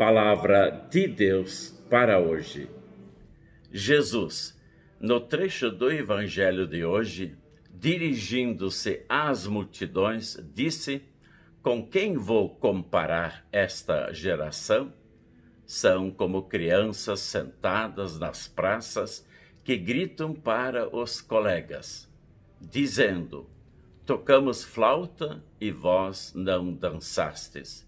palavra de Deus para hoje. Jesus, no trecho do Evangelho de hoje, dirigindo-se às multidões, disse: Com quem vou comparar esta geração? São como crianças sentadas nas praças que gritam para os colegas, dizendo: Tocamos flauta e vós não dançastes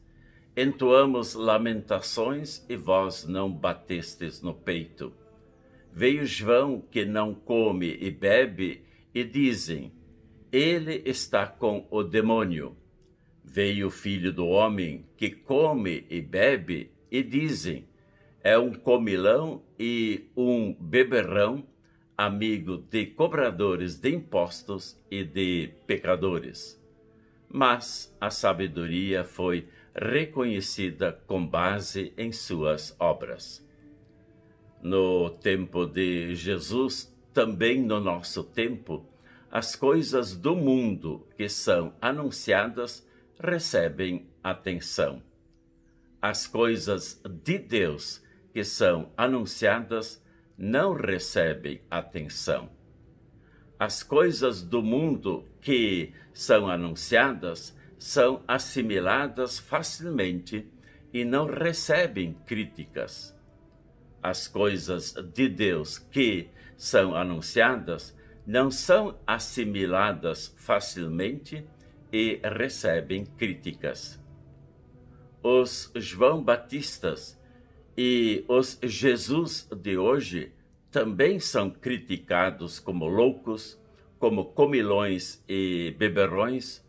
Entoamos lamentações e vós não batestes no peito. Veio João que não come e bebe e dizem: Ele está com o demônio. Veio o filho do homem que come e bebe e dizem: É um comilão e um beberrão, amigo de cobradores de impostos e de pecadores. Mas a sabedoria foi reconhecida com base em suas obras. No tempo de Jesus, também no nosso tempo, as coisas do mundo que são anunciadas recebem atenção. As coisas de Deus que são anunciadas não recebem atenção. As coisas do mundo que são anunciadas são assimiladas facilmente e não recebem críticas. As coisas de Deus que são anunciadas não são assimiladas facilmente e recebem críticas. Os João Batistas e os Jesus de hoje também são criticados como loucos, como comilões e beberrões,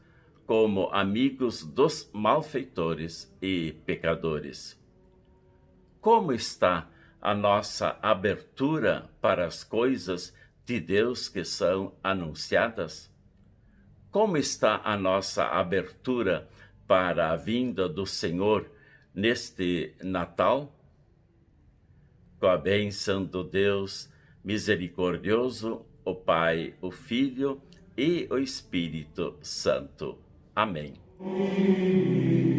como amigos dos malfeitores e pecadores. Como está a nossa abertura para as coisas de Deus que são anunciadas? Como está a nossa abertura para a vinda do Senhor neste Natal? Com a bênção do Deus misericordioso, o Pai, o Filho e o Espírito Santo. Amém.